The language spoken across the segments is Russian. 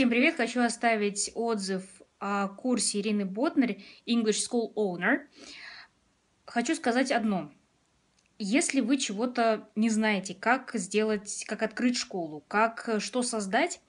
Всем привет! Хочу оставить отзыв о курсе Ирины Ботнер English School Owner. Хочу сказать одно. Если вы чего-то не знаете, как сделать, как открыть школу, как что создать,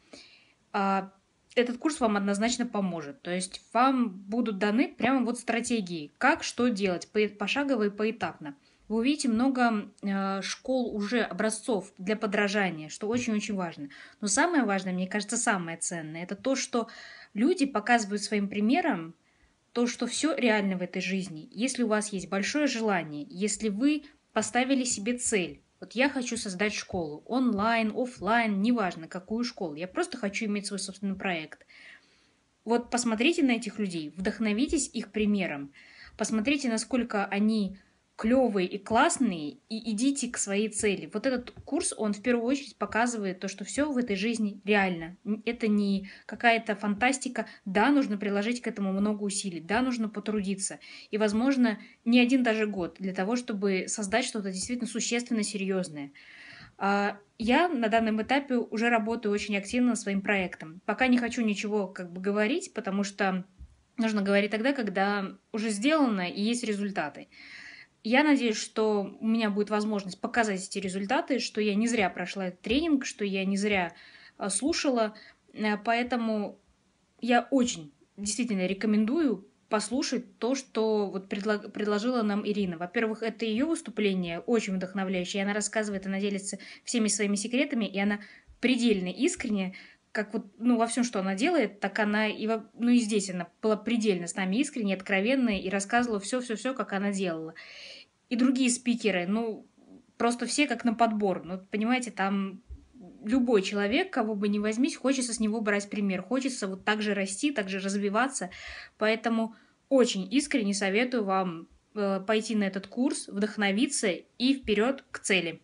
а, этот курс вам однозначно поможет. То есть вам будут даны прямо вот стратегии, как что делать, пошагово и поэтапно вы увидите много э, школ уже образцов для подражания, что очень-очень важно. Но самое важное, мне кажется, самое ценное, это то, что люди показывают своим примером то, что все реально в этой жизни. Если у вас есть большое желание, если вы поставили себе цель, вот я хочу создать школу, онлайн, офлайн, неважно, какую школу, я просто хочу иметь свой собственный проект. Вот посмотрите на этих людей, вдохновитесь их примером, посмотрите, насколько они клевые и классные, и идите к своей цели. Вот этот курс, он в первую очередь показывает то, что все в этой жизни реально. Это не какая-то фантастика. Да, нужно приложить к этому много усилий, да, нужно потрудиться. И, возможно, не один даже год для того, чтобы создать что-то действительно существенно серьезное. А, я на данном этапе уже работаю очень активно над своим проектом. Пока не хочу ничего как бы говорить, потому что нужно говорить тогда, когда уже сделано и есть результаты. Я надеюсь, что у меня будет возможность показать эти результаты, что я не зря прошла этот тренинг, что я не зря э, слушала. Э, поэтому я очень действительно рекомендую послушать то, что вот предложила нам Ирина. Во-первых, это ее выступление очень вдохновляющее. Она рассказывает, она делится всеми своими секретами, и она предельно искренне как вот, ну, во всем, что она делает, так она и, ну, и здесь она была предельно с нами искренне, откровенная и рассказывала все-все-все, как она делала. И другие спикеры, ну, просто все как на подбор. Ну, понимаете, там любой человек, кого бы ни возьмись, хочется с него брать пример, хочется вот так же расти, так же развиваться. Поэтому очень искренне советую вам э, пойти на этот курс, вдохновиться и вперед к цели.